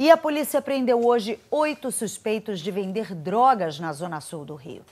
E a polícia prendeu hoje oito suspeitos de vender drogas na zona sul do Rio.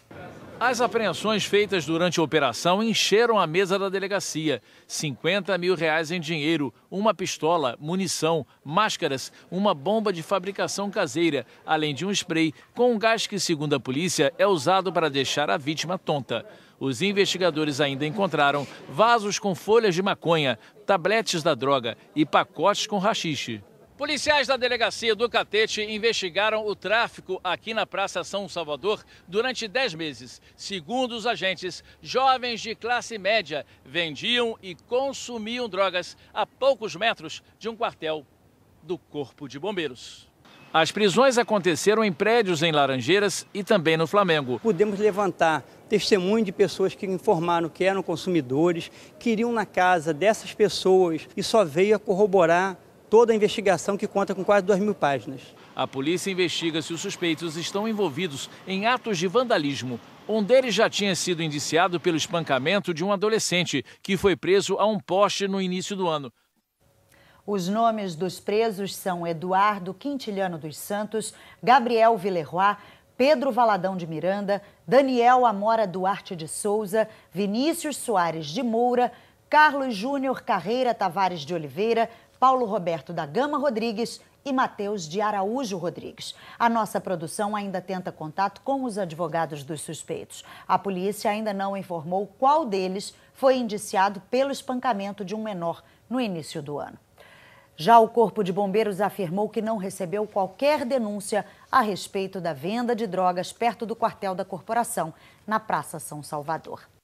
As apreensões feitas durante a operação encheram a mesa da delegacia. 50 mil reais em dinheiro, uma pistola, munição, máscaras, uma bomba de fabricação caseira, além de um spray com um gás que, segundo a polícia, é usado para deixar a vítima tonta. Os investigadores ainda encontraram vasos com folhas de maconha, tabletes da droga e pacotes com rachixe. Policiais da delegacia do Catete investigaram o tráfico aqui na Praça São Salvador durante 10 meses. Segundo os agentes, jovens de classe média vendiam e consumiam drogas a poucos metros de um quartel do Corpo de Bombeiros. As prisões aconteceram em prédios em Laranjeiras e também no Flamengo. Podemos levantar testemunho de pessoas que informaram que eram consumidores, que iriam na casa dessas pessoas e só veio a corroborar toda a investigação que conta com quase 2 mil páginas. A polícia investiga se os suspeitos estão envolvidos em atos de vandalismo. Um deles já tinha sido indiciado pelo espancamento de um adolescente que foi preso a um poste no início do ano. Os nomes dos presos são Eduardo Quintiliano dos Santos, Gabriel Villeroy, Pedro Valadão de Miranda, Daniel Amora Duarte de Souza, Vinícius Soares de Moura, Carlos Júnior Carreira Tavares de Oliveira, Paulo Roberto da Gama Rodrigues e Matheus de Araújo Rodrigues. A nossa produção ainda tenta contato com os advogados dos suspeitos. A polícia ainda não informou qual deles foi indiciado pelo espancamento de um menor no início do ano. Já o Corpo de Bombeiros afirmou que não recebeu qualquer denúncia a respeito da venda de drogas perto do quartel da corporação, na Praça São Salvador.